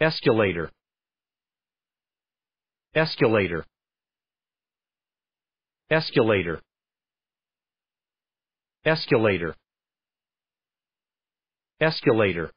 escalator escalator escalator escalator escalator